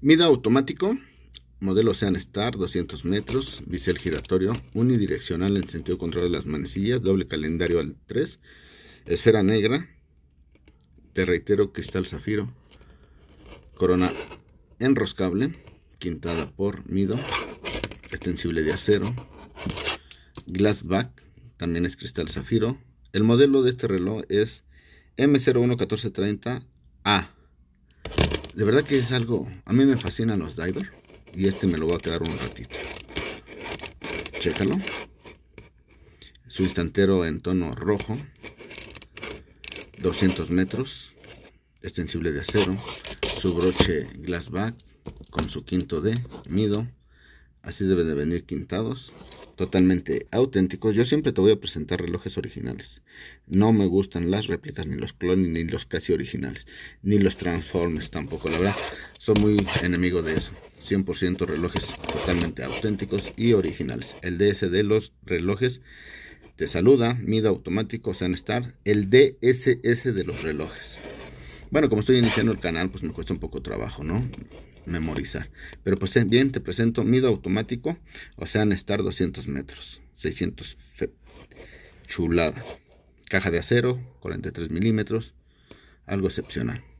Mido automático, modelo Ocean Star, 200 metros, bisel giratorio, unidireccional en sentido contrario de las manecillas, doble calendario al 3, esfera negra, te reitero, cristal zafiro, corona enroscable, quintada por Mido, extensible de acero, glassback, también es cristal zafiro. El modelo de este reloj es M011430A de verdad que es algo, a mí me fascinan los diver y este me lo va a quedar un ratito. Chécalo. Su instantero en tono rojo, 200 metros, extensible de acero, su broche glassback con su quinto de mido, así deben de venir quintados totalmente auténticos, yo siempre te voy a presentar relojes originales. No me gustan las réplicas, ni los clones, ni los casi originales, ni los transformers tampoco, la verdad. Soy muy enemigo de eso. 100% relojes totalmente auténticos y originales. El DS de los relojes te saluda, mida automático, San estar el DSS de los relojes. Bueno, como estoy iniciando el canal, pues me cuesta un poco trabajo, ¿no? Memorizar. Pero pues eh, bien, te presento mido automático, o sea, nestar 200 metros, 600 chulada. Caja de acero, 43 milímetros, algo excepcional.